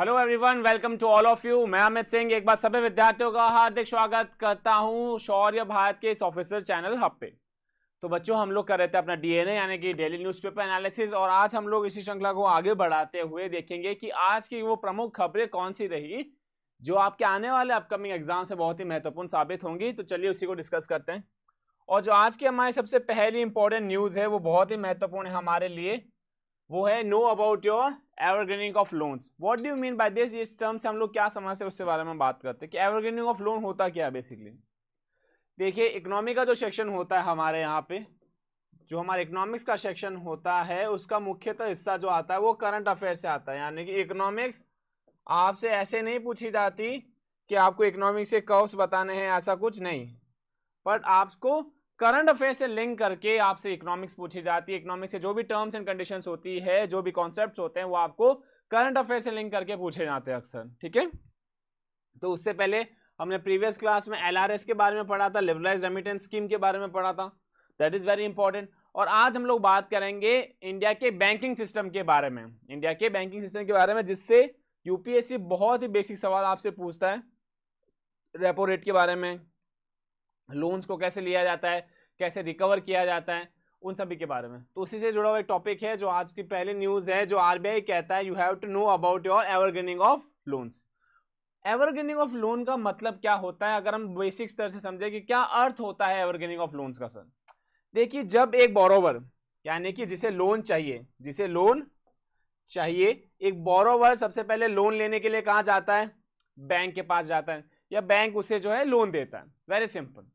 Hello everyone welcome to all of you मैं अमित सिंह एक बार सभी विद्यार्थियों का हार्दिक स्वागत करता हूं शौर्य भारत के इस ऑफिसर चैनल हब पे तो बच्चों हम लोग कर रहे थे अपना डीएनए यानी कि डेली न्यूज़पेपर एनालिसिस और आज हम लोग इसी श्रृंखला को आगे बढ़ाते हुए देखेंगे कि आज की वो प्रमुख खबरें कौन सी रही जो आपके आने वाले अपकमिंग एग्जाम से बहुत ही महत्वपूर्ण साबित होंगी तो चलिए उसी को डिस्कस करते हैं और जो आज की हमारी सबसे पहली इंपॉर्टेंट न्यूज़ है वो बहुत ही महत्वपूर्ण है हमारे लिए वो है no about your evergreening of loans what do you mean by this इस टर्म से हम लोग क्या समझते हैं उसके बारे में बात करते हैं कि एवरग्रीनिंग ऑफ लोन होता क्या है बेसिकली देखिए इकोनॉमी का जो सेक्शन होता है हमारे यहाँ पे जो हमारे इकोनॉमिक्स का सेक्शन होता है उसका मुख्यतः हिस्सा जो आता है वो करंट अफेयर से आता है यानी कि इकोनॉमिक्स आपसे ऐसे नहीं पूछी जाती कि आपको इकोनॉमिक्स के कर्व्स बताने हैं ऐसा कुछ नहीं बट आपको करंट अफेयर से लिंक करके आपसे इकोनॉमिक्स पूछी जाती है इकोनॉमिक्स से जो भी टर्म्स एंड कंडीशंस होती है जो भी कॉन्सेप्ट होते हैं वो आपको करंट अफेयर से लिंक करके पूछे जाते हैं अक्सर ठीक है तो उससे पहले हमने प्रीवियस क्लास में एल के बारे में पढ़ा था लिबरलाइज रेमिटेंस स्कीम के बारे में पढ़ा था दैट इज़ वेरी इंपॉर्टेंट और आज हम लोग बात करेंगे इंडिया के बैंकिंग सिस्टम के बारे में इंडिया के बैंकिंग सिस्टम के बारे में जिससे यूपीएससी बहुत ही बेसिक सवाल आपसे पूछता है रेपो रेट के बारे में लोन्स को कैसे लिया जाता है कैसे रिकवर किया जाता है उन सभी के बारे में तो उसी से जुड़ा हुआ एक टॉपिक है जो आज की पहली न्यूज़ है जो आर कहता है you have to know about your ever of loans evergreening of loan का मतलब क्या होता है अगर हम बेसिक स्तर से समझे कि क्या अर्थ होता है एवरग्रीनिंग ऑफ लोन्स का सर देखिए जब एक बोरोवर यानी कि जिसे लोन चाहिए जिसे लोन चाहिए एक बोरोवर सबसे पहले लोन लेने के लिए कहाँ जाता है बैंक के पास जाता है या बैंक उसे जो है लोन देता है वेरी सिंपल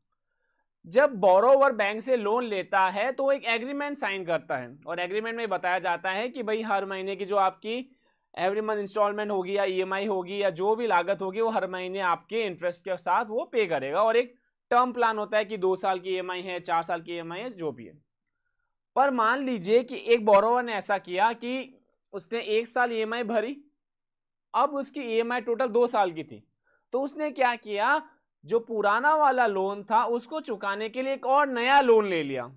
जब बोरोवर बैंक से लोन लेता है तो एक एग्रीमेंट साइन करता है और एग्रीमेंट में बताया जाता है कि भाई हर महीने की जो आपकी एवरी मंथ इंस्टॉलमेंट होगी या ईएमआई e होगी या जो भी लागत होगी वो हर महीने आपके इंटरेस्ट के साथ वो पे करेगा और एक टर्म प्लान होता है कि दो साल की ई e है चार साल की ई e है जो भी है पर मान लीजिए कि एक बोरोवर ने ऐसा किया कि उसने एक साल ई भरी अब उसकी ई टोटल दो साल की थी तो उसने क्या किया जो पुराना वाला लोन था उसको चुकाने के लिए एक और नया लोन ले लिया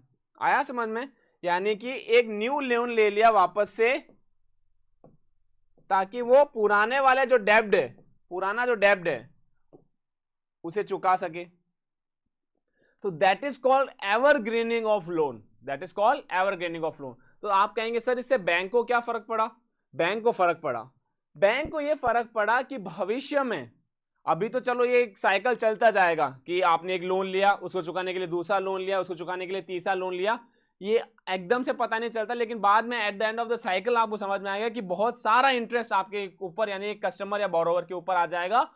आया समझ में यानी कि एक न्यू लोन ले लिया वापस से ताकि वो पुराने वाले जो डेब्ड है पुराना जो डेब्ड है उसे चुका सके तो that is called evergreening of loan that is called ever greening of loan तो आप कहेंगे सर इससे बैंक को क्या फर्क पड़ा बैंक को फर्क पड़ा बैंक को यह फर्क पड़ा कि भविष्य में अभी तो चलो ये एक साइकिल चलता जाएगा कि आपने एक लोन लिया उसको चुकाने के लिए दूसरा लोन लिया उसको चुकाने के लिए तीसरा लोन लिया ये एकदम से पता नहीं चलता लेकिन बाद में at the end of the cycle आपको समझ में आएगा कि बहुत सारा इंटरेस्ट आपके ऊपर यानी कस्टमर या बोरोवर के ऊपर आ जाएगा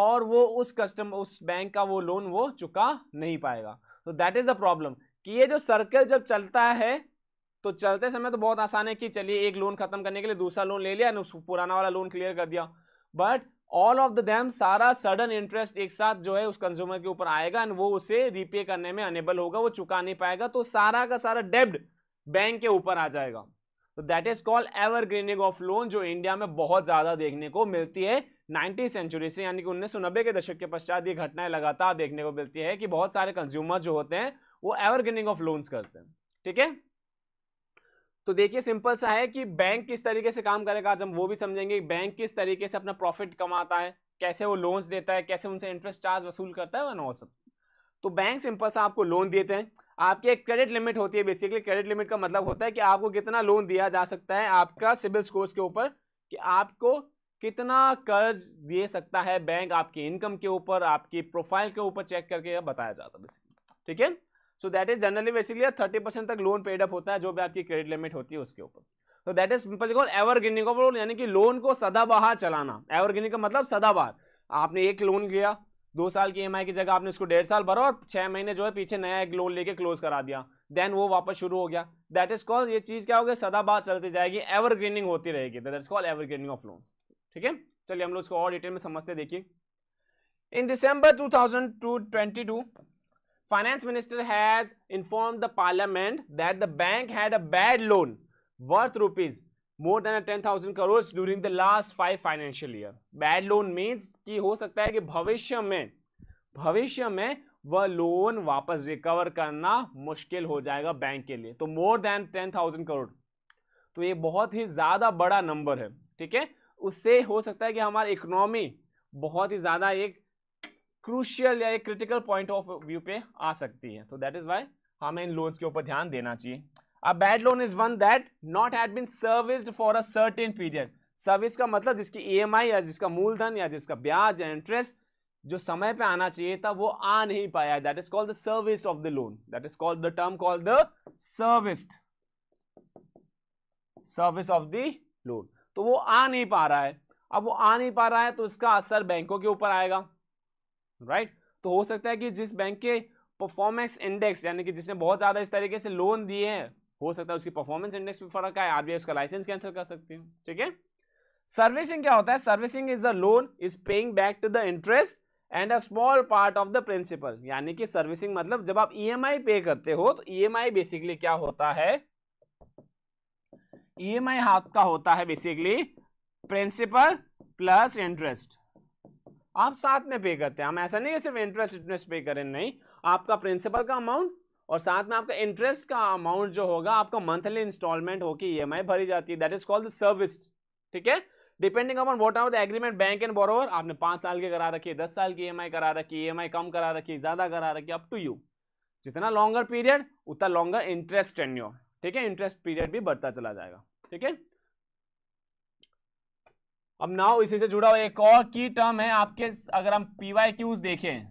और वो उस कस्टमर उस बैंक का वो लोन वो चुका नहीं पाएगा तो दैट इज द प्रॉब्लम कि ये जो सर्कल जब चलता है तो चलते समय तो बहुत आसान है कि चलिए एक लोन खत्म करने के लिए दूसरा लोन ले लिया पुराना वाला लोन क्लियर कर दिया but all of the them सारा सडन इंटरेस्ट एक साथ जो है उस कंज्यूमर के ऊपर आएगा एंड वो उसे रीपे करने में अनेबल होगा वो चुका नहीं पाएगा तो सारा का सारा डेब्ड बैंक के ऊपर आ जाएगा तो that is called evergreening of loan जो इंडिया में बहुत ज्यादा देखने को मिलती है नाइनटी सेंचुरी से यानी कि उन्नीस के दशक के पश्चात ये घटनाएं लगातार देखने को मिलती है कि बहुत सारे कंज्यूमर जो होते हैं वो एवरग्रीनिंग ऑफ लोन्स करते हैं ठीक है तो देखिए सिंपल सा है कि बैंक किस तरीके से काम करेगा आज हम वो भी समझेंगे बैंक किस तरीके से अपना प्रॉफिट कमाता है कैसे वो लोन्स देता है कैसे उनसे इंटरेस्ट चार्ज वसूल करता है और सब तो बैंक सिंपल सा आपको लोन देते हैं आपकी एक क्रेडिट लिमिट होती है बेसिकली क्रेडिट लिमिट का मतलब होता है कि आपको कितना लोन दिया जा सकता है आपका सिविल स्कोर्स के ऊपर कि आपको कितना कर्ज दे सकता है बैंक आपकी इनकम के ऊपर आपकी प्रोफाइल के ऊपर चेक करके बताया जाता है बेसिकली ठीक है so that is generally basically thirty percent तक लोन पेड अप होता है जो भी आपकी क्रेडिट लिमिट होती है उसके ऊपर so that is simple call ever greening of loan यानी कि लोन को सदाबहार चलाना एवर गिनिंग का मतलब सदाबहार आपने एक लोन लिया दो साल की ई e की जगह आपने उसको डेढ़ साल भरा और छः महीने जो है पीछे नया एक लोन लेके क्लोज करा दिया देन वो वापस शुरू हो गया दैट इज कॉल ये चीज़ क्या होगी सदाबहार चलती जाएगी एवर गिनिंग होती रहेगी that is call ever greening of loan ठीक है चलिए हम लोग इसको और डिटेल में समझते देखिए in December two thousand two twenty two finance minister has informed the parliament that the bank had a bad loan worth rupees more than 10000 crores during the last five financial year bad loan means कि हो सकता है कि भविष्य में भविष्य में वह लोन वापस रिकवर करना मुश्किल हो जाएगा बैंक के लिए तो more than ten thousand crore तो ये बहुत ही ज़्यादा बड़ा नंबर है ठीक है उससे हो सकता है कि हमारी इकोनॉमी बहुत ही ज़्यादा एक क्रूशियल या एक क्रिटिकल पॉइंट ऑफ व्यू पे आ सकती है तो दैट इज वाई हमें इन लोन्स के ऊपर ध्यान देना चाहिए a bad loan is one that not had been serviced for a certain period service का मतलब जिसकी ईएमआई e या जिसका मूलधन या जिसका ब्याज या इंटरेस्ट जो समय पे आना चाहिए था वो आ नहीं पाया that is called the service of the loan that is called the term called the serviced service of the loan तो वो आ नहीं पा रहा है अब वो आ नहीं पा रहा है तो इसका असर बैंकों के ऊपर आएगा राइट तो हो सकता है कि जिस बैंक के परफॉर्मेंस इंडेक्स यानी कि जिसने बहुत ज़्यादा इस तरीके से लोन दिए हैं हो सकता है उसकी परफॉर्मेंस इंडेक्स में फर्क आए आरबीआई उसका लाइसेंस कैंसिल कर सकती है ठीक है सर्विसिंग क्या होता है servicing is the loan is paying back to the interest and a small part of the principal यानी कि सर्विसिंग मतलब जब आप ई e पे करते हो तो ई e बेसिकली क्या होता है ई e हाथ का होता है बेसिकली प्रिंसिपल प्लस इंटरेस्ट आप साथ में पे करते हैं हम ऐसा नहीं है सिर्फ इंटरेस्ट इंटरेस्ट पे करें नहीं आपका प्रिंसिपल का अमाउंट और साथ में आपका इंटरेस्ट का अमाउंट जो होगा आपका मंथली इंस्टॉलमेंट होकर ई एम आई भरी जाती है that is called the service ठीक है depending upon what are the agreement bank and borrower आपने पाँच साल के करा रखी है दस साल की ई e करा रखी ई e कम करा रखी है ज़्यादा करा रखी है अप टू यू जितना लॉन्गर पीरियड उतना लॉन्गर इंटरेस्ट टेन्योर ठीक है इंटरेस्ट पीरियड भी बढ़ता चला जाएगा ठीक है अब नाउ इसी से जुड़ा हुआ एक और की टर्म है आपके अगर हम पीवाई क्यूज देखें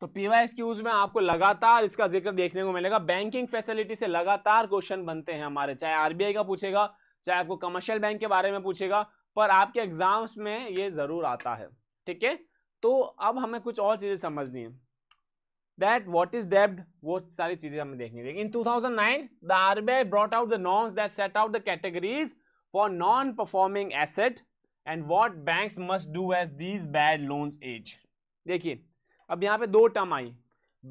तो पीवाई क्यूज में आपको लगातार इसका जिक्र देखने को मिलेगा बैंकिंग फैसिलिटी से लगातार क्वेश्चन बनते हैं हमारे चाहे आरबीआई का पूछेगा चाहे आपको कमर्शियल बैंक के बारे में पूछेगा पर आपके एग्जाम्स में ये जरूर आता है ठीक है तो अब हमें कुछ और चीजें समझनी है दैट वॉट इज डेब्ड वो सारी चीजें हमें देखनी है in 2009 the RBI brought out the norms that set out the categories for non-performing asset and what banks must do as these bad loans age. देखिए अब यहाँ पे दो टर्म आई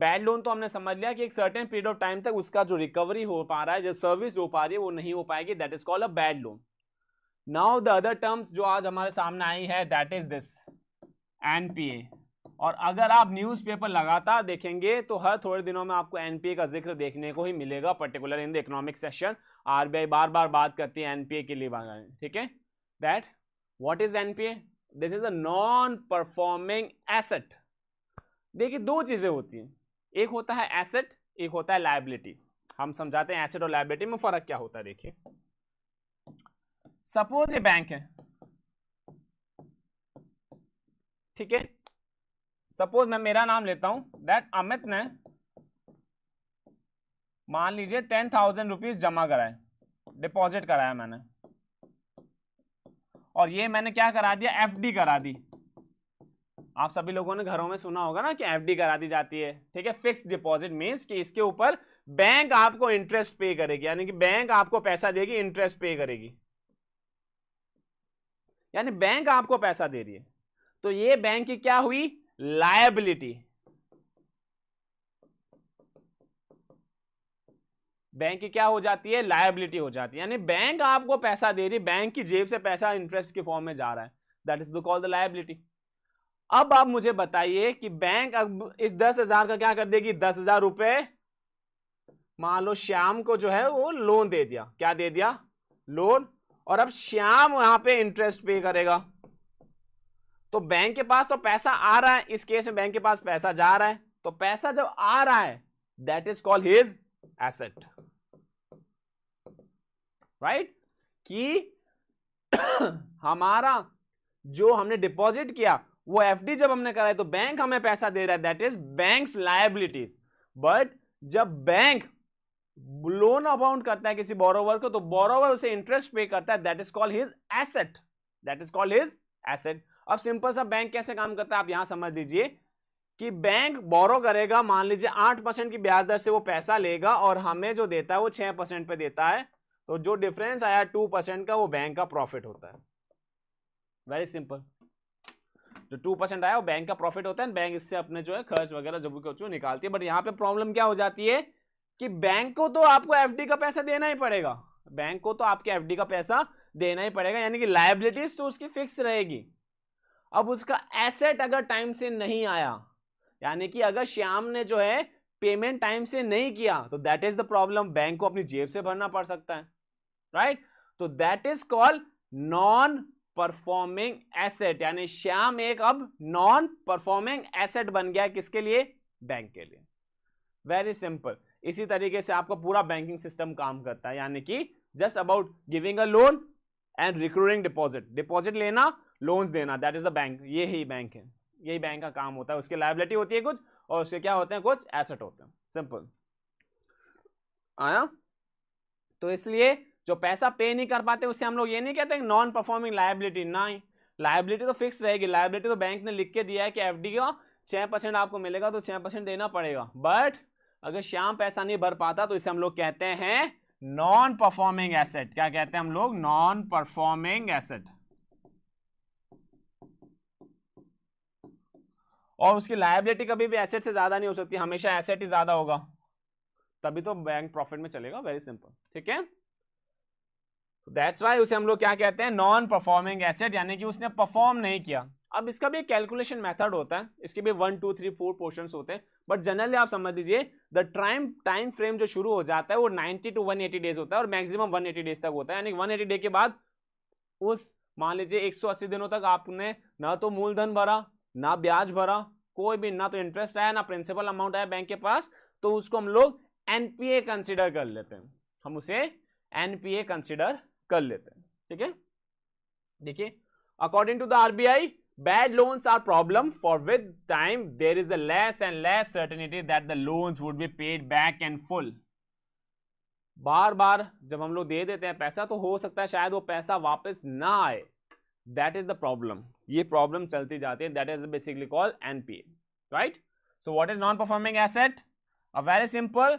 बैड लोन तो हमने समझ लिया कि एक सर्टेन पीरियड ऑफ टाइम तक उसका जो रिकवरी हो पा रहा है जो सर्विस हो पा रही है वो नहीं हो पाएगी that is called a bad loan now the other terms जो आज हमारे सामने आई है दैट इज दिस एनपीए और अगर आप न्यूज़पेपर लगातार देखेंगे तो हर थोड़े दिनों में आपको एनपीए का जिक्र देखने को ही मिलेगा particular in the economic session RBI बार बार बात करती है एनपीए के लिए ठीक है that what is NPA this is a non performing asset देखिए दो चीज़ें होती हैं एक होता है एसेट एक होता है लाइबिलिटी हम समझाते हैं एसेट और लाइबिलिटी में फर्क क्या होता है देखिए सपोज ये बैंक है ठीक है सपोज मैं मेरा नाम लेता हूं दैट अमित ने मान लीजिए टेन थाउजेंड रुपीज जमा कराए डिपॉजिट कराया मैंने और ये मैंने क्या करा दिया एफडी करा दी आप सभी लोगों ने घरों में सुना होगा ना कि एफडी करा दी जाती है ठीक है फिक्स डिपॉजिट मीन्स कि इसके ऊपर बैंक आपको इंटरेस्ट पे करेगी यानी कि बैंक आपको पैसा देगी इंटरेस्ट पे करेगी यानी बैंक आपको पैसा दे रही है तो ये बैंक की क्या हुई लायबिलिटी बैंक की क्या हो जाती है लाइबिलिटी हो जाती है यानी बैंक आपको पैसा दे रही है बैंक की जेब से पैसा इंटरेस्ट के फॉर्म में जा रहा है that is call the liability अब आप मुझे बताइए कि बैंक अब इस दस हजार का क्या कर देगी दस हजार रुपए मान लो श्याम को जो है वो लोन दे दिया क्या दे दिया लोन और अब श्याम वहां पे इंटरेस्ट पे करेगा तो बैंक के पास तो पैसा आ रहा है इस केस में बैंक के पास पैसा जा रहा है तो पैसा जब आ रहा है that is called his asset right कि हमारा जो हमने डिपॉजिट किया वो एफडी जब हमने कराई तो बैंक हमें पैसा दे रहा है that is bank liabilities but जब बैंक लोन अमाउंट करता है किसी बोरोवर को तो बोरोवर उसे इंटरेस्ट पे करता है that is called his asset that is called his asset अब सिंपल सा बैंक कैसे काम करता है आप यहां समझ लीजिए कि बैंक बोरो करेगा मान लीजिए आठ परसेंट की ब्याज दर से वो पैसा लेगा और हमें जो देता है वो छह परसेंट पे देता है तो जो डिफरेंस आया टू परसेंट का वो बैंक का प्रॉफिट होता है वेरी सिंपल जो टू परसेंट आया वो बैंक का प्रॉफिट होता है बैंक इससे अपने जो है खर्च वगैरह जब भी कुछ निकालती है बट यहाँ पे प्रॉब्लम क्या हो जाती है कि बैंक को तो आपको डी का पैसा देना ही पड़ेगा बैंक को तो आपके डी का पैसा देना ही पड़ेगा यानी कि लाइबिलिटीज तो उसकी फिक्स रहेगी अब उसका एसेट अगर टाइम से नहीं आया यानी कि अगर श्याम ने जो है पेमेंट टाइम से नहीं किया तो that is the problem bank को अपनी जेब से भरना पड़ सकता है राइट तो that is called non performing asset यानी श्याम एक अब नॉन परफॉर्मिंग एसेट बन गया किसके लिए बैंक के लिए वेरी सिंपल इसी तरीके से आपका पूरा बैंकिंग सिस्टम काम करता है यानी कि just about giving a loan and recurring deposit deposit लेना लोन देना दैट इज द बैंक ये ही बैंक है यही बैंक का काम होता है उसकी लाइबिलिटी होती है कुछ और उसके क्या होते हैं कुछ एसेट होते हैं सिंपल आया तो इसलिए जो पैसा पे नहीं कर पाते उसे हम लोग ये नहीं कहते नॉन परफॉर्मिंग लाइबिलिटी ना ही लाइबिलिटी तो फिक्स रहेगी लाइबिलिटी तो बैंक ने लिख के दिया है कि एफ का छः परसेंट आपको मिलेगा तो छः परसेंट देना पड़ेगा बट अगर श्याम पैसा नहीं भर पाता तो इसे हम लोग कहते हैं नॉन परफॉर्मिंग एसेट क्या कहते हैं हम लोग नॉन परफॉर्मिंग एसेट और उसकी लाइबिलिटी कभी भी एसेट से ज़्यादा नहीं हो सकती हमेशा एसेट ही ज़्यादा होगा तभी तो बैंक प्रॉफिट में चलेगा वेरी सिंपल ठीक है दैट्स वाई उसे हम लोग क्या कहते हैं नॉन परफॉर्मिंग एसेट यानी कि उसने परफॉर्म नहीं किया अब इसका भी कैलकुलेशन मेथड होता है इसके भी one two three four portion होते हैं बट जनरली आप समझ लीजिए द टाइम टाइम फ्रेम जो शुरू हो जाता है वो 90 टू 180 डेज होता है और मैक्सिमम 180 डेज तक होता है यानी 180 डे के बाद उस मान लीजिए 180 दिनों तक आपने ना तो मूलधन भरा ना ब्याज भरा कोई भी ना तो इंटरेस्ट आया ना प्रिंसिपल अमाउंट आया बैंक के पास तो उसको हम लोग एनपीए कंसिडर कर लेते हैं हम उसे एनपीए कंसिडर कर लेते हैं ठीक है देखिए according to the RBI bad loans are problem for with time there is a less and less that the the would be paid back and full बार बार जब हम लोग दे देते हैं पैसा तो हो सकता है शायद वो पैसा वापस ना आए दैट इज द प्रॉब्लम ये प्रॉब्लम चलती जाती है that is basically call NPA right so what is non performing asset a very simple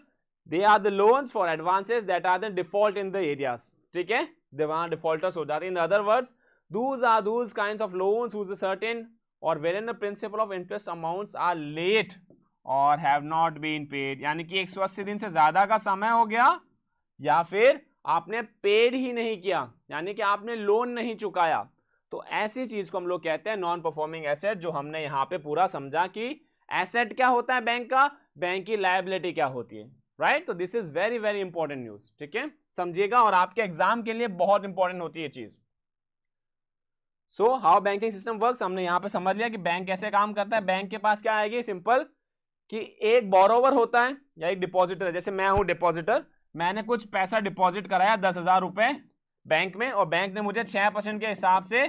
they are the loans for advances that are the default in the arrears ठीक है they वहां defaulters हो जाते हैं in other words those are those kind of loans certain और where in the principal of interest amount are late और have not been paid यानी कि एक सौ अस्सी दिन से ज़्यादा का समय हो गया या फिर आपने पेड ही नहीं किया यानी कि आपने लोन नहीं चुकाया तो ऐसी चीज को हम लोग कहते हैं नॉन परफॉर्मिंग एसेट जो हमने यहाँ पे पूरा समझा कि एसेट क्या होता है बैंक का बैंक की लाइबिलिटी क्या होती है राइट right? तो this is very very important news ठीक है समझिएगा और आपके एग्जाम के लिए बहुत इंपॉर्टेंट होती है चीज so how banking system work हमने यहाँ पे समझ लिया कि बैंक कैसे काम करता है बैंक के पास क्या आएगी सिंपल कि एक बोरोवर होता है या एक डिपॉजिटर जैसे मैं हूं डिपॉजिटर मैंने कुछ पैसा डिपॉजिट कराया दस हजार रुपए बैंक में और बैंक ने मुझे छह परसेंट के हिसाब से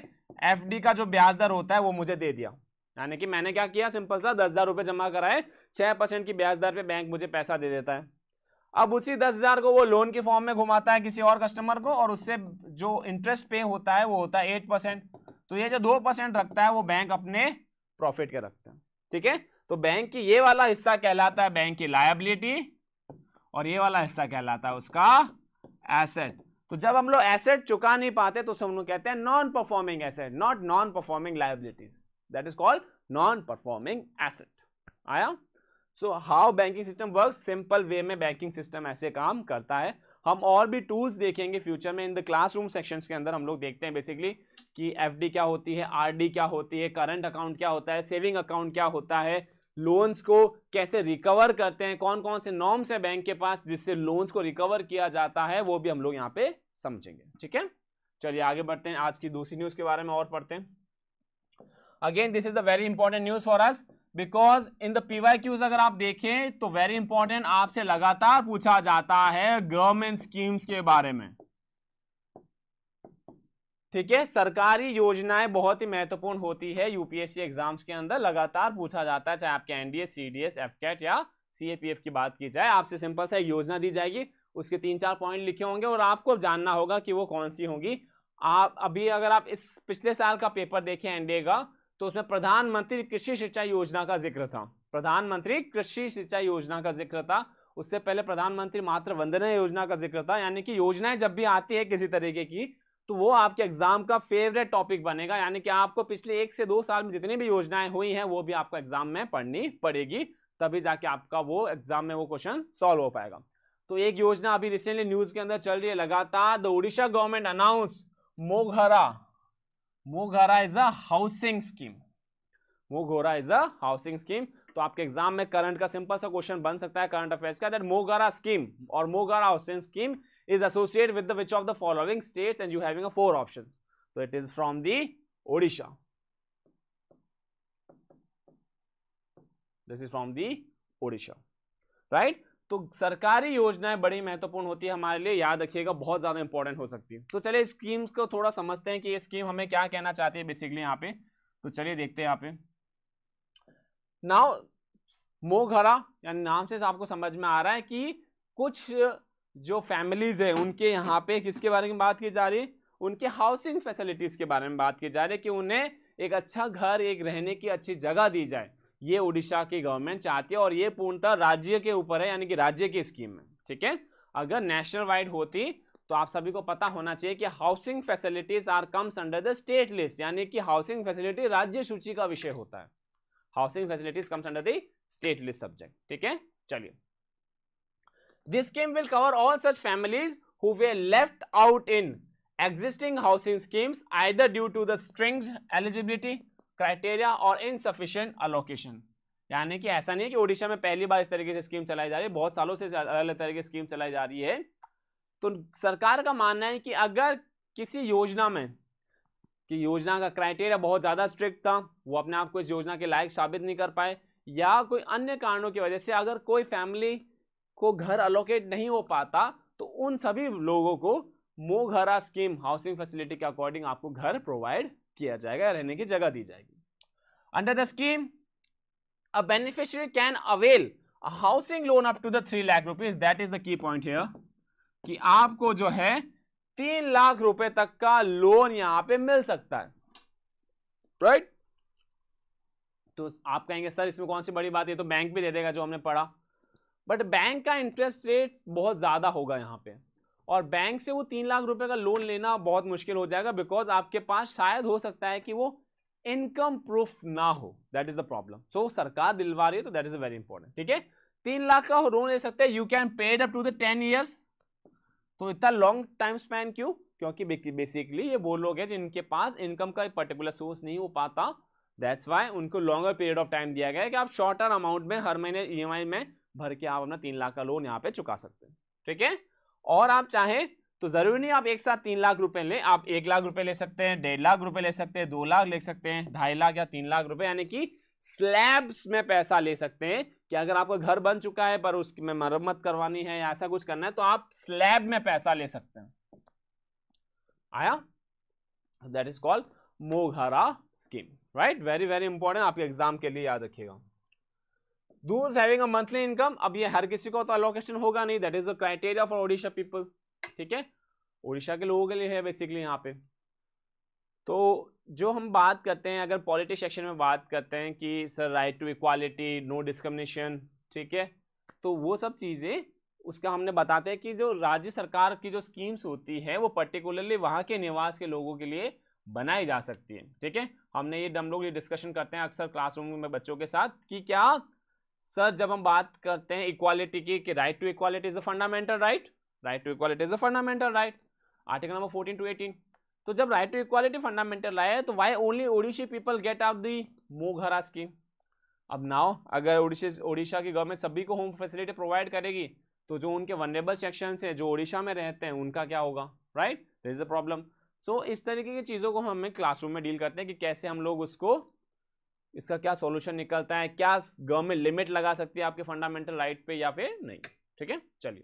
एफडी का जो ब्याज दर होता है वो मुझे दे दिया यानी कि मैंने क्या किया सिंपल सा दस हज़ार रुपये जमा कराए छः परसेंट की ब्याज दर पे बैंक मुझे पैसा दे देता है अब उसी दस हज़ार को वो लोन के फॉर्म में घुमाता है किसी और कस्टमर को और उससे जो इंटरेस्ट पे होता है वो होता है एट परसेंट तो ये जो दो परसेंट रखता है वो बैंक अपने प्रॉफिट के रखता है ठीक है तो बैंक की ये वाला हिस्सा कहलाता है बैंक की लाइबिलिटी और ये वाला हिस्सा कहलाता है उसका एसेट तो जब हम लोग एसेट चुका नहीं पाते तो हम लोग कहते हैं non performing asset not non performing liabilities that is called non performing asset आया so how banking system work simple way में बैंकिंग सिस्टम ऐसे काम करता है हम और भी टूल्स देखेंगे फ्यूचर में इन द क्लासरूम सेक्शंस के अंदर हम लोग देखते हैं बेसिकली कि एफडी क्या होती है आरडी क्या होती है करंट अकाउंट क्या होता है सेविंग अकाउंट क्या होता है लोन्स को कैसे रिकवर करते हैं कौन कौन से नॉर्म्स है बैंक के पास जिससे लोन्स को रिकवर किया जाता है वो भी हम लोग यहाँ पे समझेंगे ठीक है चलिए आगे बढ़ते हैं आज की दूसरी न्यूज के बारे में और पढ़ते हैं again this is the very important news for us because in the PY Qs अगर आप देखें तो वेरी इंपॉर्टेंट आपसे लगातार पूछा जाता है गवर्नमेंट स्कीम्स के बारे में ठीक है सरकारी योजनाएं बहुत ही महत्वपूर्ण होती है यूपीएससी एग्जाम्स के अंदर लगातार पूछा जाता है चाहे आपके एनडीए सीडीएस एफकेट या सीएपीएफ की बात की जाए आपसे सिंपल सा एक योजना दी जाएगी उसके तीन चार पॉइंट लिखे होंगे और आपको जानना होगा कि वो कौन सी होगी आप अभी अगर आप इस पिछले साल का पेपर देखें एनडीए का तो उसमें प्रधानमंत्री कृषि सिंचाई योजना का जिक्र था प्रधानमंत्री कृषि सिंचाई योजना का जिक्र था उससे पहले प्रधानमंत्री मात्र वंदना योजना का जिक्र था यानी कि योजनाएं जब भी आती है किसी तरीके की तो वो आपके एग्जाम का फेवरेट टॉपिक बनेगा यानी कि आपको पिछले एक से दो साल में जितनी भी योजनाएं हुई हैं वो भी आपको एग्जाम में पढ़नी पड़ेगी तभी जाके आपका वो एग्जाम में वो क्वेश्चन सॉल्व हो पाएगा तो एक योजना अभी रिसेंटली न्यूज के अंदर चल रही है लगातार the Orissa government announce Moghara Moghara is a housing scheme Moghora is a housing scheme तो आपके एग्जाम में करंट का सिंपल सा क्वेश्चन बन सकता है करंट अफेयर्स का दैट मोघरा स्कीम और Moghara housing scheme is associated with the which of the following states and you having a four options. So it is from the Odisha. this is from the odisha right तो सरकारी योजनाएं बड़ी महत्वपूर्ण होती है हमारे लिए याद रखिएगा बहुत ज्यादा इंपॉर्टेंट हो सकती है तो चलिए स्कीम्स को थोड़ा समझते हैं कि ये स्कीम हमें क्या कहना चाहती है बेसिकली यहाँ पे तो चलिए देखते हैं यहाँ पे नाउ मोघरा यानी नाम से आपको समझ में आ रहा है कि कुछ जो फैमिलीज है उनके यहाँ पे किसके बारे में बात की जा रही है उनके हाउसिंग फैसिलिटीज़ के बारे में बात की जा रही है कि उन्हें एक अच्छा घर एक रहने की अच्छी जगह दी जाए ये उड़ीसा की गवर्नमेंट चाहती है और ये पूर्णतः राज्य के ऊपर है यानी कि राज्य की स्कीम है ठीक है अगर नेशनल वाइड होती तो आप सभी को पता होना चाहिए कि housing facilities are comes under the state list यानी कि हाउसिंग फैसिलिटी राज्य सूची का विषय होता है housing facilities comes under the state list subject ठीक है चलिए this scheme will cover all such families who were left out in existing housing schemes either due to the strings eligibility criteria or insufficient allocation यानी कि ऐसा नहीं है कि ओडिशा में पहली बार इस तरीके से स्कीम चलाई जा रही है बहुत सालों से अलग अलग तरह की स्कीम चलाई जा रही है तो सरकार का मानना है कि अगर किसी योजना में कि योजना का क्राइटेरिया बहुत ज़्यादा स्ट्रिक्ट था वो अपने आप को इस योजना के लायक साबित नहीं कर पाए या कोई अन्य कारणों की वजह से अगर कोई फैमिली को घर अलोकेट नहीं हो पाता तो उन सभी लोगों को मोघरा स्कीम हाउसिंग फैसिलिटी के अकॉर्डिंग आपको घर प्रोवाइड किया जाएगा रहने की जगह दी जाएगी under the scheme a beneficiary can avail housing loan up to the three lakh rupees that is the key point here कि आपको जो है तीन लाख रुपए तक का लोन यहां पे मिल सकता है राइट right? तो आप कहेंगे सर इसमें कौन सी बड़ी बात है तो बैंक भी दे देगा जो हमने पढ़ा बट बैंक का इंटरेस्ट रेट बहुत ज़्यादा होगा यहाँ पे और बैंक से वो तीन लाख रुपए का लोन लेना बहुत मुश्किल हो जाएगा बिकॉज आपके पास शायद हो सकता है कि वो इनकम प्रूफ ना हो that is the problem so सरकार दिलवा रही है तो दैट इज वेरी इंपॉर्टेंट ठीक है तीन लाख का लोन ले सकते हैं you can paid up to the ten years तो इतना लॉन्ग टाइम स्पैन क्यों क्योंकि बेसिकली ये वो लोग हैं जिनके पास इनकम का पर्टिकुलर सोर्स नहीं हो पाता दैट्स वाई उनको लॉन्गर पीरियड ऑफ टाइम दिया गया है कि आप शॉर्टर अमाउंट में हर महीने ई e में भर के आप अपना तीन लाख का लोन यहाँ पे चुका सकते हैं ठीक है और आप चाहें तो जरूरी नहीं आप एक साथ तीन लाख रुपए लें आप एक लाख रुपए ले सकते हैं डेढ़ लाख रुपए ले सकते हैं दो लाख ले सकते हैं ढाई लाख या तीन लाख रुपए यानी कि स्लैब्स में पैसा ले सकते हैं कि अगर आपका घर बन चुका है पर उसकी में मरम्मत करवानी है या ऐसा कुछ करना है तो आप स्लैब में पैसा ले सकते हैं आया that is called Moghara scheme right very very important आपके एग्जाम के लिए याद रखिएगा those having a monthly income अब ये हर किसी को तो अलोकेशन होगा नहीं that is the criteria for Odisha people ठीक है ओडिशा के लोगों के लिए है बेसिकली यहाँ पे तो जो हम बात करते हैं अगर पॉलिटिक्स सेक्शन में बात करते हैं कि sir right to equality no discrimination ठीक है तो वो सब चीज़ें उसका हमने बताते हैं कि जो राज्य सरकार की जो स्कीम्स होती है वो पर्टिकुलरली वहाँ के निवास के लोगों के लिए बनाई जा सकती है ठीक है हमने ये हम लोग ये डिस्कशन करते हैं अक्सर क्लासरूम में बच्चों के साथ कि क्या सर जब हम बात करते हैं इक्वालिटी की कि right to equality is a fundamental right right to equality is a fundamental right article number fourteen to eighteen तो जब राइट टू इक्वालिटी फंडामेंटल आया तो why only Odishi people get out the Moghara scheme अब now अगर ओडिशा ओडिशा की government सभी को home facility provide करेगी तो जो उनके वनरेबल सेक्शन है जो ओडिशा में रहते हैं उनका क्या होगा right this is a problem so इस तरीके की चीज़ों को हमें क्लासरूम में डील करते हैं कि कैसे हम लोग उसको इसका क्या सॉल्यूशन निकलता है क्या गवर्नमेंट लिमिट लगा सकती है आपके फंडामेंटल राइट पे या फिर नहीं ठीक है चलिए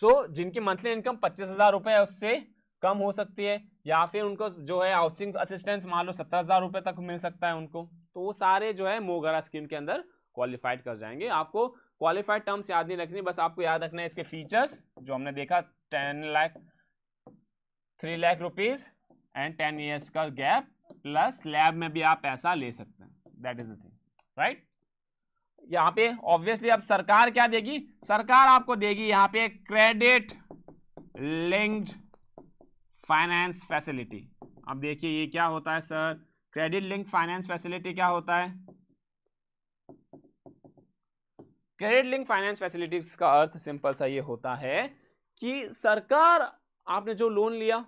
सो so, जिनकी मंथली इनकम पच्चीस हजार रुपए उससे कम हो सकती है या फिर उनको जो है हाउसिंग असिस्टेंस मान लो सत्तर हजार रुपए तक मिल सकता है उनको तो वो सारे जो है मोगरा स्कीम के अंदर क्वालिफाइड कर जाएंगे आपको क्वालिफाइड टर्म्स याद नहीं रखनी बस आपको याद रखना है इसके फीचर्स जो हमने देखा ten lakh three lakh rupees and ten years का गैप प्लस लैब में भी आप पैसा ले सकते हैं that is the thing right यहां पे ऑब्वियसली अब सरकार क्या देगी सरकार आपको देगी यहां पे क्रेडिट लिंक्ड फाइनेंस फैसिलिटी अब देखिए ये क्या होता है sir credit link finance facility क्या होता है क्रेडिट लिंक फाइनेंस फैसिलिटीज का अर्थ सिंपल सा ये होता है कि सरकार आपने जो लोन लिया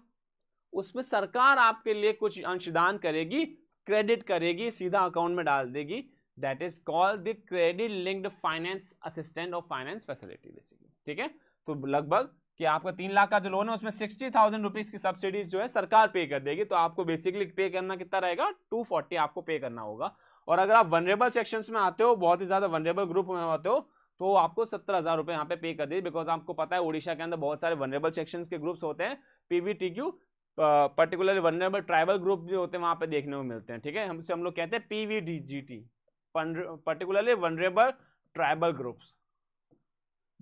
उसमें सरकार आपके लिए कुछ अंशदान करेगी क्रेडिट करेगी सीधा अकाउंट में डाल देगी that is called the credit linked finance assistant और फाइनेंस फैसिलिटी बेसिकली ठीक है तो लगभग कि आपका तीन लाख का जो लोन है उसमें सिक्सटी थाउजेंड रुपीज की सब्सिडीज जो है सरकार पे कर देगी तो आपको बेसिकली पे करना कितना रहेगा टू फोर्टी आपको पे करना होगा और अगर आप वनरेबल सेक्शन में आते हो बहुत ही ज्यादा वनरेबल ग्रुप में आते हो तो आपको सत्तर हजार रुपए यहाँ पे पे कर दे बिकॉज आपको पता है ओडिशा के अंदर बहुत सारे वनरेबल सेक्शन के ग्रुप्स होते हैं PVT particularly vulnerable tribal group जो होते हैं वहाँ पे देखने को मिलते हैं ठीक है हम उसे हम लोग कहते हैं T particularly vulnerable tribal groups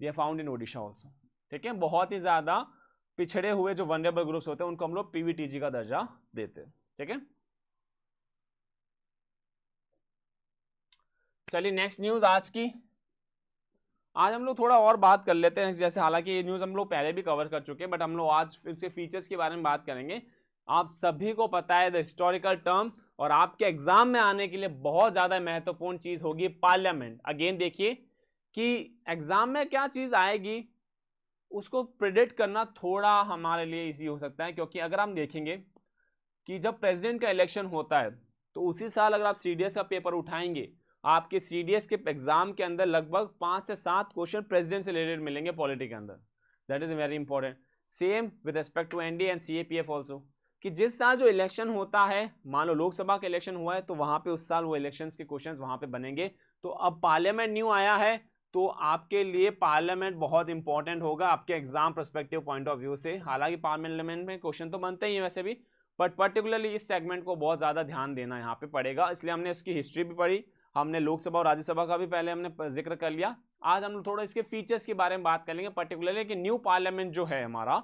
they are found in Odisha also ठीक है बहुत ही ज़्यादा पिछड़े हुए जो वनरेबल ग्रुप्स होते हैं उनको हम लोग पीवीटीजी का दर्जा देते हैं ठीक है चलिए नेक्स्ट न्यूज़ आज की आज हम लोग थोड़ा और बात कर लेते हैं जैसे हालांकि ये न्यूज़ हम लोग पहले भी कवर कर चुके हैं बट हम लोग आज इसके फीचर्स के बारे में बात करेंगे आप सभी को पता है द हिस्टोरिकल टर्म और आपके एग्जाम में आने के लिए बहुत ज़्यादा महत्वपूर्ण चीज़ होगी पार्लियामेंट अगेन देखिए कि एग्जाम में क्या चीज़ आएगी उसको प्रिडिक्ट करना थोड़ा हमारे लिए ईजी हो सकता है क्योंकि अगर हम देखेंगे कि जब प्रेसिडेंट का इलेक्शन होता है तो उसी साल अगर आप सी का पेपर उठाएंगे आपके सी के एग्जाम के अंदर लगभग पाँच से सात क्वेश्चन प्रेसिडेंट से रिलेटेड मिलेंगे पॉलिटी के अंदर that is very important same with respect to NDA and CAPF also कि जिस साल जो इलेक्शन होता है मान लो लोकसभा का इलेक्शन हुआ है तो वहाँ पे उस साल वो इलेक्शन के क्वेश्चन वहाँ पर बनेंगे तो अब पार्लियामेंट न्यू आया है तो आपके लिए पार्लियामेंट बहुत इंपॉर्टेंट होगा आपके exam perspective point of view से हालांकि पार्लियामेंट में क्वेश्चन तो बनते ही है वैसे भी बट पर्टिकुलरली इस सेगमेंट को बहुत ज़्यादा ध्यान देना यहाँ पे पड़ेगा इसलिए हमने उसकी हिस्ट्री भी पढ़ी हमने लोकसभा और राज्यसभा का भी पहले हमने जिक्र कर लिया आज हम थोड़ा इसके फीचर्स के बारे में बात करेंगे पर्टिकुलरली कि न्यू पार्लियामेंट जो है हमारा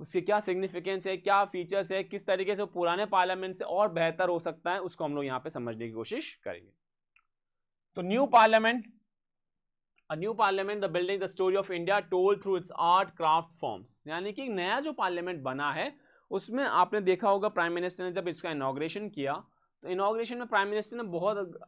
उसके क्या सिग्निफिकेंस है क्या फीचर्स है किस तरीके से पुराने पार्लियामेंट से और बेहतर हो सकता है उसको हम लोग यहाँ पे समझने की कोशिश करेंगे तो new parliament a new parliament the building the story of India told through its art craft forms यानी कि नया जो पार्लियामेंट बना है उसमें आपने देखा होगा प्राइम मिनिस्टर ने जब इसका इनाग्रेशन किया तो इनाग्रेशन में प्राइम मिनिस्टर ने बहुत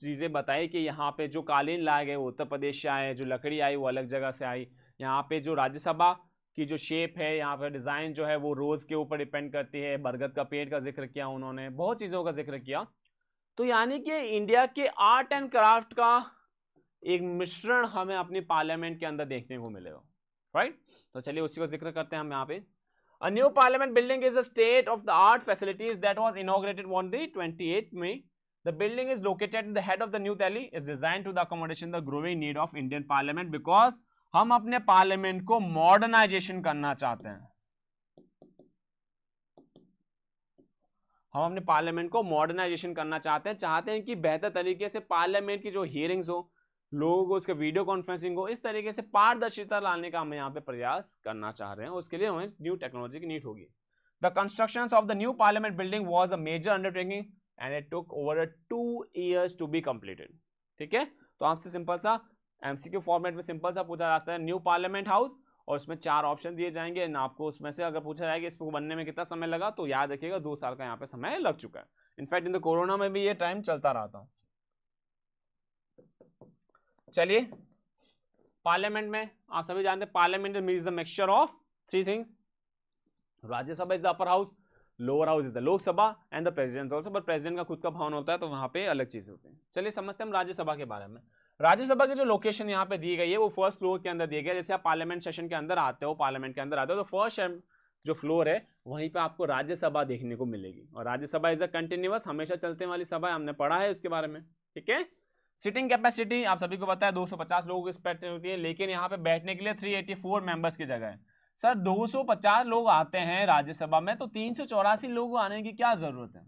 चीज़ें बताई कि यहाँ पे जो कालीन लाए गए उत्तर प्रदेश से आए जो लकड़ी आई वो अलग जगह से आई यहाँ पे जो राज्यसभा की जो शेप है यहाँ पे डिज़ाइन जो है वो रोज़ के ऊपर डिपेंड करती है बरगद का पेड़ का जिक्र किया उन्होंने बहुत चीज़ों का जिक्र किया तो यानी कि इंडिया के आर्ट एंड क्राफ्ट का एक मिश्रण हमें अपनी पार्लियामेंट के अंदर देखने को मिलेगा राइट तो चलिए उसी का जिक्र करते हैं हम यहाँ पे A new parliament building is a state-of-the-art facilities that was inaugurated on the 28th May. The building is located in the head of the New Delhi. is designed to the accommodation the growing need of Indian parliament because हम अपने parliament को modernisation करना चाहते हैं हम अपने parliament को modernisation करना चाहते हैं चाहते हैं कि बेहतर तरीके से पार्लियामेंट की जो हियरिंग्स हो लोगों को उसके वीडियो कॉन्फ्रेंसिंग को इस तरीके से पारदर्शिता लाने का हम यहाँ पे प्रयास करना चाह रहे हैं उसके लिए हमें न्यू टेक्नोलॉजी की नीड होगी the construction of the new parliament building was a major undertaking and it took over two years to be completed ठीक है तो आपसे सिंपल सा एमसीक्यू फॉर्मेट में सिंपल सा पूछा जाता है न्यू पार्लियामेंट हाउस और उसमें चार ऑप्शन दिए जाएंगे एंड आपको उसमें से अगर पूछा जाएगा इसको बनने में कितना समय लगा तो याद रखिएगा दो साल का यहाँ पे समय लग चुका है इनफैक्ट इन द कोरोना में भी ये टाइम चलता रहा था चलिए पार्लियामेंट में आप सभी जानते हैं parliament is the mixture of three things Rajya Sabha is the upper house lower house is the Lok Sabha and the president also but president का खुद का भवन होता है तो वहां पे अलग चीज़ें होती हैं चलिए समझते हैं हम राज्यसभा के बारे में राज्यसभा की जो लोकेशन यहाँ पे दी गई है वो फर्स्ट फ्लोर के अंदर दिए गए जैसे आप पार्लियामेंट सेशन के अंदर आते हो पार्लियामेंट के अंदर आते हो तो फर्स्ट जो फ्लोर है वहीं पे आपको राज्यसभा देखने को मिलेगी और राज्यसभा इज अ कंटिन्यूअस हमेशा चलते वाली सभा हमने पढ़ा है उसके बारे में ठीक है सिटिंग कैपेसिटी आप सभी को पता है 250 लोगों की स्पेक्ट होती है लेकिन यहाँ पे बैठने के लिए 384 मेंबर्स की जगह है सर 250 लोग आते हैं राज्यसभा में तो तीन लोग आने की क्या जरूरत है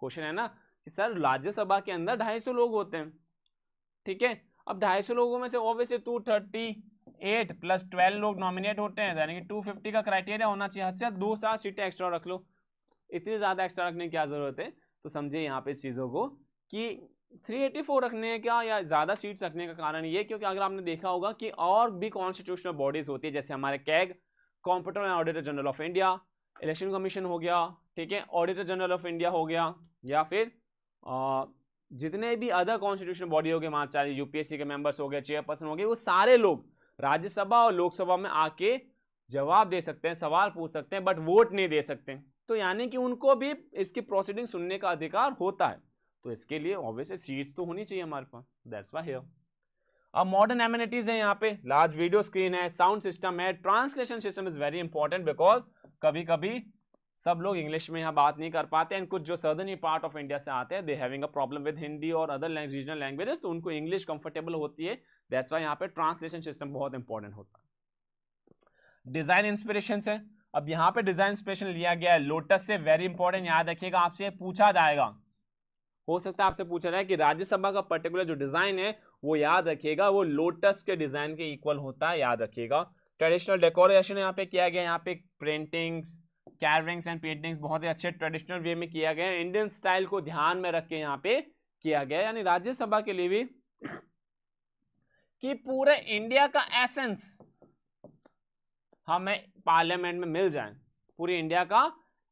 क्वेश्चन है ना कि सर राज्यसभा के अंदर ढाई लोग होते हैं ठीक है अब ढाई लोगों में से ऑब्वियसली एट प्लस ट्वेल्व लोग नॉमिनेट होते हैं यानी कि फिफ्टी का क्राइटेरिया होना चाहिए हद से दो चार सीटें एक्स्ट्रा रख लो इतनी ज़्यादा एक्स्ट्रा रखने की क्या ज़रूरत है तो समझिए यहाँ पे चीज़ों को कि 384 रखने का या ज़्यादा सीट्स रखने का कारण ये क्योंकि अगर आपने देखा होगा कि और भी कॉन्स्टिट्यूशनल बॉडीज़ होती है जैसे हमारे CAG comptroller and auditor general of India election commission हो गया ठीक है ऑडिटर जनरल ऑफ इंडिया हो गया या फिर आ, जितने भी अदर कॉन्स्टिट्यूशन बॉडी हो गए महाचार्य यूपीएससी के मेंबर्स हो गए चेयरपर्सन हो गए वो सारे लोग राज्यसभा और लोकसभा में आके जवाब दे सकते हैं सवाल पूछ सकते हैं बट वोट नहीं दे सकते तो यानी कि उनको भी इसकी प्रोसीडिंग सुनने का अधिकार होता है तो इसके लिए ऑब्वियसली सीट्स तो होनी चाहिए हमारे पास दैट्स वाई हियर अब मॉडर्न एमिनिटीज है यहाँ पे लार्ज वीडियो स्क्रीन है साउंड सिस्टम है translation system is very important because कभी कभी सब लोग इंग्लिश में यहाँ बात नहीं कर पाते एंड कुछ जो सदर्नी पार्ट ऑफ इंडिया से आते हैं they having a problem with Hindi और अदर रीजनल लैंग्वेजेस तो उनको इंग्लिश कंफर्टेबल होती है दैट्स वाई यहाँ पे ट्रांसलेशन सिस्टम बहुत इंपॉर्टेंट होता है डिजाइन इंस्पिरेशन है अब यहाँ पे डिजाइन इंस्पिरेशन लिया गया है लोटस से वेरी इंपॉर्टेंट याद रखिएगा आपसे पूछा जाएगा हो सकता है आपसे पूछा जाए कि राज्यसभा का पर्टिकुलर जो डिजाइन है वो याद रखिएगा वो लोटस के डिजाइन के इक्वल होता है याद रखिएगा ट्रेडिशनल डेकोरेशन यहाँ पे किया गया यहाँ पे प्रिंटिंग्स कैरविंग्स एंड पेंटिंग्स बहुत ही अच्छे ट्रेडिशनल वे में किया गया इंडियन स्टाइल को ध्यान में रख के यहाँ पे किया गया यानी राज्यसभा के लिए भी कि पूरे इंडिया का एसेंस हमें पार्लियामेंट में मिल जाए पूरी इंडिया का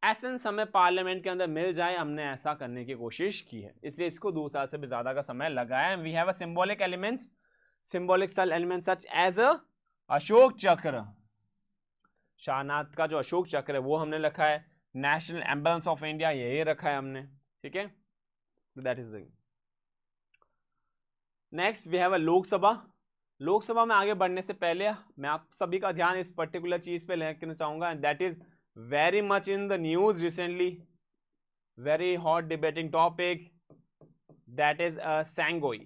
एसेंस हमें पार्लियामेंट के अंदर मिल जाए हमने ऐसा करने की कोशिश की है इसलिए इसको दो साल से भी ज़्यादा का समय लगा है we have a symbolic elements symbolical element such as a Ashoka Chakra शाहनाथ का जो अशोक चक्र है वो हमने रखा है नेशनल एम्बुलेंस ऑफ इंडिया यही रखा है हमने ठीक है that is next we have a Lok Sabha Lok Sabha में आगे बढ़ने से पहले मैं आप सभी का ध्यान इस पर्टिकुलर चीज़ पे लेना चाहूंगा that is very much in the news recently very hot debating topic that is uh, sangoi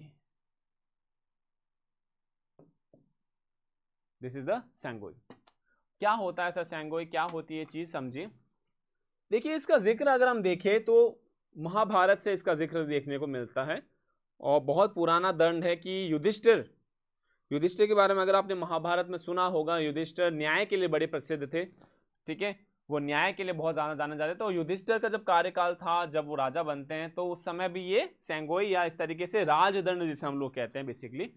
this is the Sengol क्या होता है सर सेंगोई क्या होती है चीज समझिए देखिए इसका जिक्र अगर हम देखें तो महाभारत से इसका जिक्र देखने को मिलता है और बहुत पुराना दंड है कि युधिष्ठिर युधिष्ठिर के बारे में अगर आपने महाभारत में सुना होगा युधिष्ठिर न्याय के लिए बड़े प्रसिद्ध थे ठीक है वो न्याय के लिए बहुत ज़्यादा जाना जाते तो युधिष्ठर का जब कार्यकाल था जब वो राजा बनते हैं तो उस समय भी ये सेंगोई या इस तरीके से राजदंड जिसे हम लोग कहते हैं बेसिकली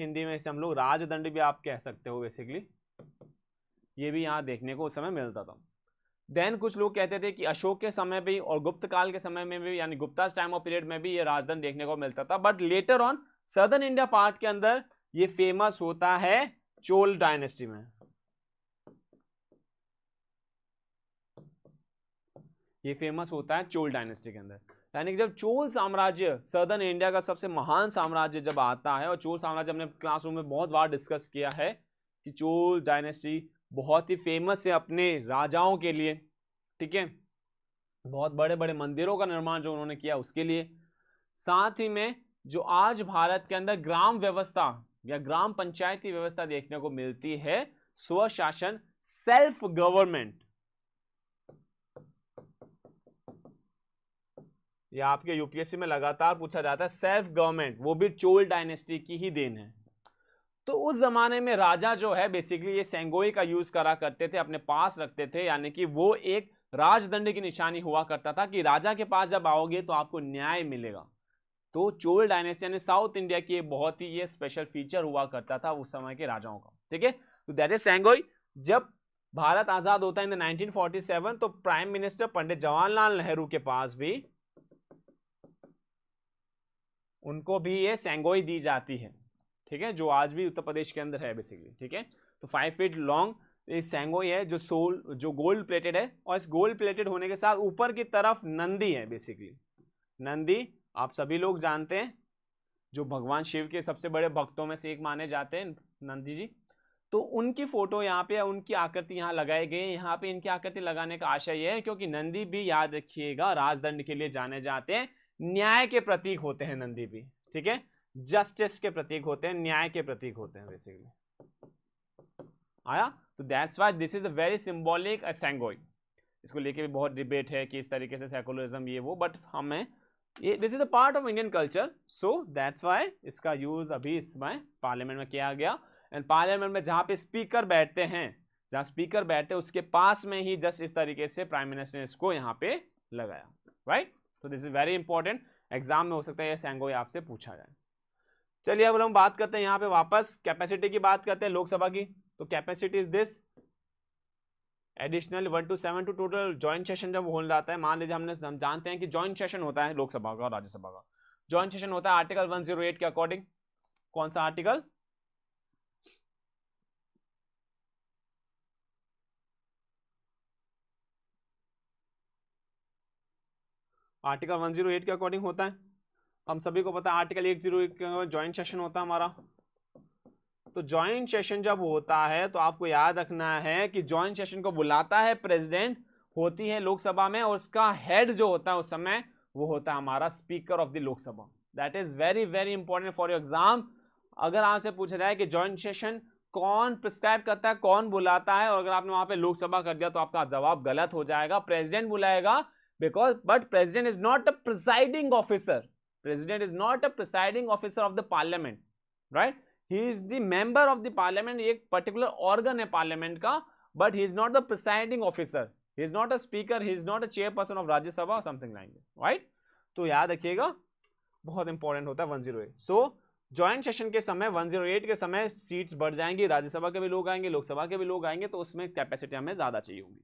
हिंदी में इसे हम लोग राजदंड भी आप कह सकते हो बेसिकली ये भी यहाँ देखने को उस समय मिलता था देन कुछ लोग कहते थे कि अशोक के समय भी और गुप्त काल के समय में भी यानी गुप्ता टाइम ऑफ पीरियड में भी ये राजदंड देखने को मिलता था but later on southern India part के अंदर ये फेमस होता है चोल डायनेस्टी में ये फेमस होता है चोल डायनेस्टी के अंदर यानी कि जब चोल साम्राज्य सदर्न इंडिया का सबसे महान साम्राज्य जब आता है और चोल साम्राज्य हमने क्लासरूम में बहुत बार डिस्कस किया है कि चोल डायनेस्टी बहुत ही फेमस है अपने राजाओं के लिए ठीक है बहुत बड़े बड़े मंदिरों का निर्माण जो उन्होंने किया उसके लिए साथ ही में जो आज भारत के अंदर ग्राम व्यवस्था या ग्राम पंचायती व्यवस्था देखने को मिलती है स्वशासन सेल्फ गवर्नमेंट या आपके यूपीएससी में लगातार पूछा जाता है सेल्फ गवर्नमेंट वो भी चोल डायनेस्टी की ही देन है तो उस ज़माने में राजा जो है बेसिकली ये सेंगोई का यूज़ करा करते थे अपने पास रखते थे यानी कि वो एक राजदंड की निशानी हुआ करता था कि राजा के पास जब आओगे तो आपको न्याय मिलेगा तो चोल डायनेस्टी यानी साउथ इंडिया की बहुत ही ये स्पेशल फीचर हुआ करता था उस समय के राजाओं का ठीक है तो दैट इज सेंगोई जब भारत आज़ाद होता है इन द 1947 तो प्राइम मिनिस्टर पंडित जवाहरलाल नेहरू के पास भी उनको भी ये सेंगोई दी जाती है ठीक है जो आज भी उत्तर प्रदेश के अंदर है बेसिकली ठीक है तो फाइव फीट लॉन्ग ये सेंगोई है जो सोल जो गोल्ड प्लेटेड है और इस गोल्ड प्लेटेड होने के साथ ऊपर की तरफ नंदी है बेसिकली नंदी आप सभी लोग जानते हैं जो भगवान शिव के सबसे बड़े भक्तों में से एक माने जाते हैं नंदी जी तो उनकी फोटो यहाँ पे उनकी आकृति यहाँ लगाई गई है यहाँ पे इनकी आकृति लगाने का आशय यह है क्योंकि नंदी भी याद रखिएगा राजदंड के लिए जाने जाते हैं न्याय के प्रतीक होते हैं नंदी भी ठीक है जस्टिस के प्रतीक होते हैं न्याय के प्रतीक होते हैं बेसिकली आया तो that's why this is a very symbolic असेंगोई इसको लेके भी बहुत डिबेट है कि इस तरीके से सेकुलरिज्म ये वो बट हमें ये this is a part of Indian culture so that's why इसका यूज अभी इसमें पार्लियामेंट में किया गया एंड पार्लियामेंट में जहाँ पे स्पीकर बैठते हैं जहाँ स्पीकर बैठते हैं उसके पास में ही जस्ट इस तरीके से प्राइम मिनिस्टर ने इसको यहाँ पे लगाया राइट right? तो this is very important exam में हो सकता है ये सेंगोई आपसे पूछा जाए चलिए अब हम बात करते हैं यहाँ पे वापस कैपेसिटी की बात करते हैं लोकसभा की तो capacity is this additional one two seven two total joint session जब हो जाता है मान लीजिए हमने हम जानते हैं कि ज्वाइंट सेशन होता है लोकसभा का और राज्यसभा का ज्वाइंट सेशन होता है आर्टिकल 108 के अकॉर्डिंग कौन सा आर्टिकल आर्टिकल 108 के अकॉर्डिंग होता है हम सभी को पता है आर्टिकल 108 जीरो ज्वाइंट सेशन होता है हमारा तो ज्वाइंट सेशन जब होता है तो आपको याद रखना है कि ज्वाइंट सेशन को बुलाता है प्रेसिडेंट होती है लोकसभा में और उसका हेड जो होता है उस समय वो होता है हमारा speaker of the Lok Sabha that is very very important for your exam अगर आपसे पूछा जाए कि ज्वाइंट सेशन कौन प्रिस्क्राइब करता है कौन बुलाता है और अगर आपने वहां पे लोकसभा कर दिया तो आपका जवाब गलत हो जाएगा प्रेसिडेंट बुलाएगा because but president is not a presiding officer president is not a presiding officer of the parliament right he is the member of the parliament ek particular organ hai parliament ka but he is not the presiding officer he is not a speaker he is not a chairperson of rajya sabha or something like that right to yaad rakhiyega bahut important hota hai 108 so joint session के समय 108 के समय seats बढ़ जाएंगी राज्यसभा के भी लोग आएंगे लोकसभा के भी लोग आएंगे तो उसमें कैपेसिटी हमें ज़्यादा चाहिए होगी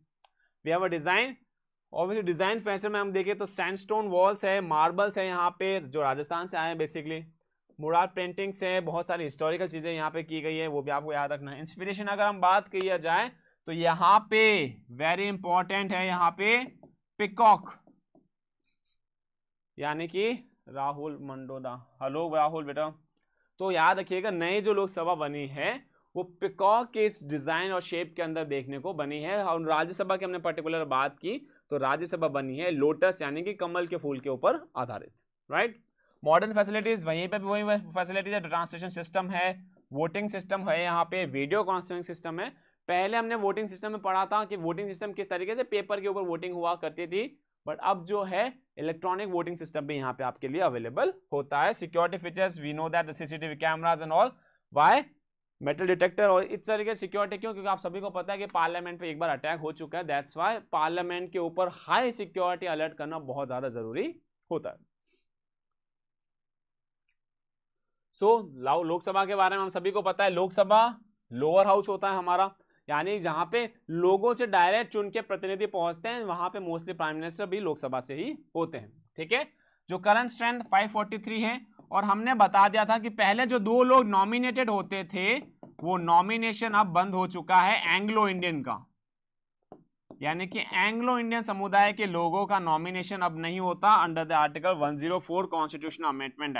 we have a design obviously design fashion में हम देखें तो सैंडस्टोन वॉल्स है मार्बल्स है यहाँ पे जो राजस्थान से आए हैं बेसिकली मुराद पेंटिंग्स है बहुत सारी हिस्टोरिकल चीज़ें यहाँ पे की गई है वो भी आपको याद रखना है इंस्पिरेशन अगर हम बात किया जाए तो यहाँ पे वेरी इंपॉर्टेंट है यहाँ पे पिकॉक यानी कि राहुल मंडोदा हेलो राहुल बेटा तो याद रखिएगा नए जो लोकसभा बनी है वो पिकॉक के इस डिज़ाइन और शेप के अंदर देखने को बनी है और राज्यसभा की हमने पर्टिकुलर बात की तो राज्यसभा बनी है लोटस यानी कि कमल के फूल के ऊपर आधारित राइट मॉडर्न फैसिलिटीज वहीं पे भी वही फैसिलिटीज है ट्रांसलेशन सिस्टम है वोटिंग सिस्टम है यहाँ पे वीडियो कॉन्फ्रेंसिंग सिस्टम है पहले हमने वोटिंग सिस्टम में पढ़ा था कि वोटिंग सिस्टम किस तरीके से पेपर के ऊपर वोटिंग हुआ करती थी बट अब जो है इलेक्ट्रॉनिक वोटिंग सिस्टम भी यहाँ पे आपके लिए अवेलेबल होता है security features we know that CCTV cameras and all why metal detector और इस तरीके सिक्योरिटी क्यों क्योंकि आप सभी को पता है कि पार्लियामेंट पे एक बार अटैक हो चुका है दैट्स वाई पार्लियामेंट के ऊपर हाई सिक्योरिटी अलर्ट करना बहुत ज़्यादा ज़रूरी होता है सो so, लोकसभा के बारे में हम सभी को पता है लोकसभा लोअर हाउस होता है हमारा यानी जहां पे लोगों से डायरेक्ट चुन के प्रतिनिधि पहुंचते हैं वहां पे मोस्टली प्राइम मिनिस्टर भी लोकसभा से ही होते हैं ठीक है जो करंट स्ट्रेंथ 543 है और हमने बता दिया था कि पहले जो दो लोग नॉमिनेटेड होते थे वो नॉमिनेशन अब बंद हो चुका है एंग्लो इंडियन का यानी कि एंग्लो इंडियन समुदाय के लोगों का नॉमिनेशन अब नहीं होता under the article 104 constitution amendment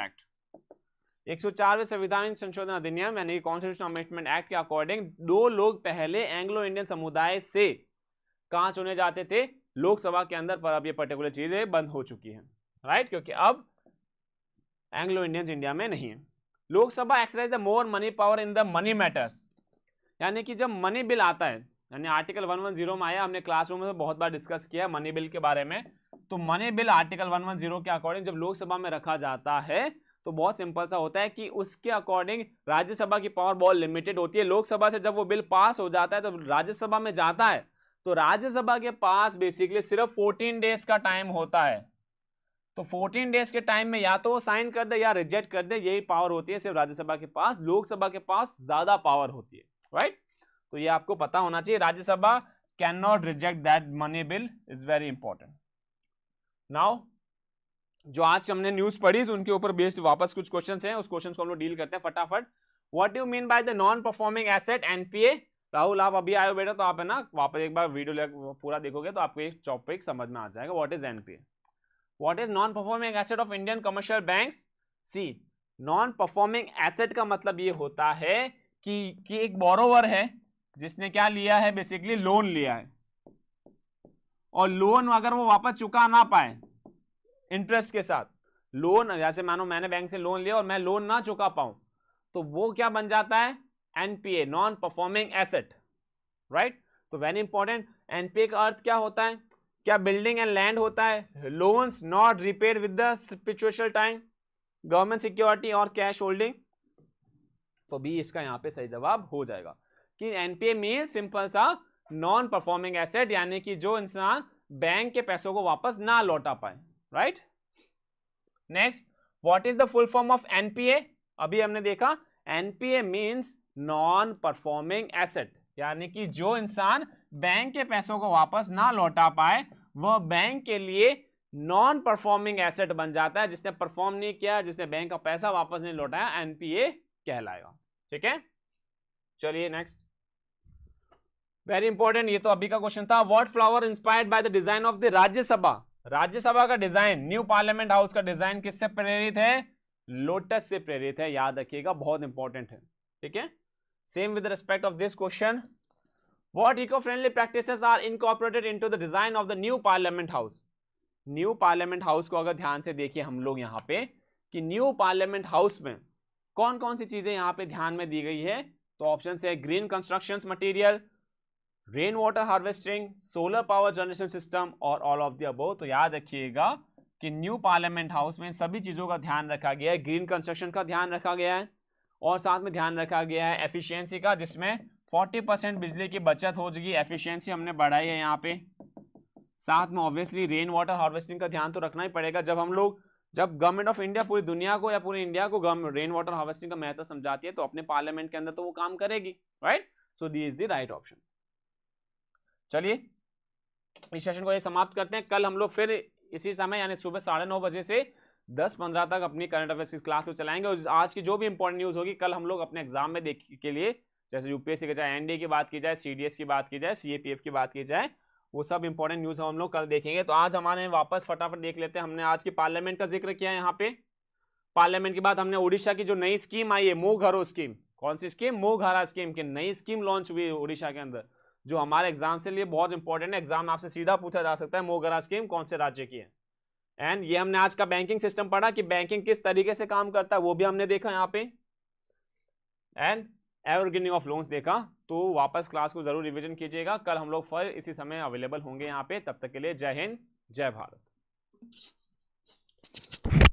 act चारवे संविधान संशोधन अधिनियम यानी कॉन्स्टिट्यूशन अमेंडमेंट एक्ट के अकॉर्डिंग दो लोग पहले एंग्लो इंडियन समुदाय से कहा चुने जाते थे लोकसभा के अंदर पर अब ये पर्टिकुलर चीज बंद हो चुकी है राइट क्योंकि अब एंग्लो इंडियंस इंडिया में नहीं है Lok Sabha exercise the more money power in the money matters यानी कि जब मनी बिल आता है यानी आर्टिकल 110 में आया हमने क्लासरूम में बहुत बार डिस्कस किया है मनी बिल के बारे में तो मनी बिल आर्टिकल 110 के अकॉर्डिंग जब लोकसभा में रखा जाता है तो बहुत सिंपल सा होता है कि उसके अकॉर्डिंग राज्यसभा की पावर बहुत लिमिटेड होती है लोकसभा से जब वो बिल पास हो जाता है तो राज्यसभा में जाता है तो राज्यसभा के पास बेसिकली सिर्फ 14 डेज का टाइम होता है तो 14 डेज के टाइम में या तो साइन कर दे या रिजेक्ट कर दे यही पावर होती है सिर्फ राज्यसभा के पास लोकसभा के पास ज्यादा पावर होती है राइट तो ये आपको पता होना चाहिए Rajya Sabha can not reject that money bill is very important now जो आज हमने न्यूज पढ़ी उनके ऊपर बेस्ड वापस कुछ क्वेश्चन है उस क्वेश्चन को हम लोग डील करते हैं फटाफट what you mean by the non performing asset NPA Rahul आप अभी आए हो बेटा तो आप है ना वापस एक बार वीडियो पूरा देखोगे तो आपको एक टॉपिक समझ में आ जाएगा what is NPA what is non performing asset of Indian commercial bank see non performing asset का मतलब ये होता है कि कि एक बोरोवर है जिसने क्या लिया है बेसिकली लोन लिया है और लोन अगर वो वापस चुका ना पाए इंटरेस्ट के साथ लोन जैसे मानो मैंने बैंक से लोन लिया और मैं लोन ना चुका पाऊं तो वो क्या बन जाता है NPA non performing asset right तो वेरी इंपॉर्टेंट एनपीए का अर्थ क्या होता है क्या बिल्डिंग एंड लैंड होता है loans not repair with the स्पिचुअल टाइम गवर्नमेंट सिक्योरिटी और कैश होल्डिंग तो भी इसका यहाँ पे सही जवाब हो जाएगा कि एनपीए में सिंपल सा नॉन परफॉर्मिंग एसेट यानी कि जो इंसान बैंक के पैसों को वापस ना लौटा पाए right next what is the full form of NPA अभी हमने देखा NPA means non performing asset यानी कि जो इंसान बैंक के पैसों को वापस ना लौटा पाए वह बैंक के लिए नॉन परफॉर्मिंग एसेट बन जाता है जिसने परफॉर्म नहीं किया जिसने बैंक का पैसा वापस नहीं लौटाया एनपीए कहलाएगा ठीक है चलिए नेक्स्ट वेरी इंपॉर्टेंट ये तो अभी का क्वेश्चन था what flower inspired by the design of the Rajya Sabha Rajya Sabha का डिजाइन न्यू पार्लियामेंट हाउस का डिजाइन किससे प्रेरित है लोटस से प्रेरित है याद रखिएगा बहुत इंपॉर्टेंट है ठीक है same with respect of this question what eco-friendly practices are incorporated into the design of the new parliament house new parliament house को अगर ध्यान से देखिए हम लोग यहाँ पे कि न्यू पार्लियामेंट हाउस में कौन कौन सी चीजें यहाँ पे ध्यान में दी गई है तो ऑप्शन है green construction material rain water harvesting solar power generation system और ऑल ऑफ द अबो तो याद रखिएगा कि न्यू पार्लियामेंट हाउस में सभी चीज़ों का ध्यान रखा गया है ग्रीन कंस्ट्रक्शन का ध्यान रखा गया है और साथ में ध्यान रखा गया है एफिशिएंसी का जिसमें फोर्टी परसेंट बिजली की बचत हो जाएगी एफिशिएंसी हमने बढ़ाई है यहाँ पे साथ में ऑब्वियसली रेन वाटर हार्वेस्टिंग का ध्यान तो रखना ही पड़ेगा जब हम लोग जब गवर्नमेंट ऑफ इंडिया पूरी दुनिया को या पूरे इंडिया को रेन वाटर हार्वेस्टिंग का महत्व समझाती है तो अपने पार्लियामेंट के अंदर तो वो काम करेगी right so the is the right option चलिए इस सेशन को ये समाप्त करते हैं कल हम लोग फिर इसी समय यानी सुबह साढ़े नौ बजे से दस पंद्रह तक अपनी करंट अफेयर्स क्लास को चलाएंगे और आज की जो भी इंपॉर्टेंट न्यूज़ होगी कल हम लोग अपने एग्जाम में देख के लिए जैसे यूपीएससी का चाहे एनडीए की बात की जाए सीडीएस की बात की जाए सीएपीएफ की बात की जाए वो सब इंपॉर्टेंट न्यूज़ हम लोग कल देखेंगे तो आज हमारे वापस फटाफट देख लेते हैं हमने आज की पार्लियामेंट का जिक्र किया है यहाँ पे पार्लियामेंट के बाद हमने उड़ीसा की जो नई स्कीम आई है मो घरों स्कीम कौन सी स्कीम मो घरा स्कीम की नई स्कीम लॉन्च हुई है उड़ीसा के अंदर जो हमारे एग्जाम से लिए बहुत इंपॉर्टेंट है एग्जाम आपसे सीधा पूछा जा सकता है मो घरा स्कीम कौन से राज्य की है एंड ये हमने आज का बैंकिंग सिस्टम पढ़ा कि बैंकिंग किस तरीके से काम करता है वो भी हमने देखा यहाँ पे एंड एवरग्रीनिंग ऑफ लोन्स देखा तो वापस क्लास को जरूर रिविजन कीजिएगा कल हम लोग फल इसी समय अवेलेबल होंगे यहाँ पे तब तक के लिए जय हिंद जय भारत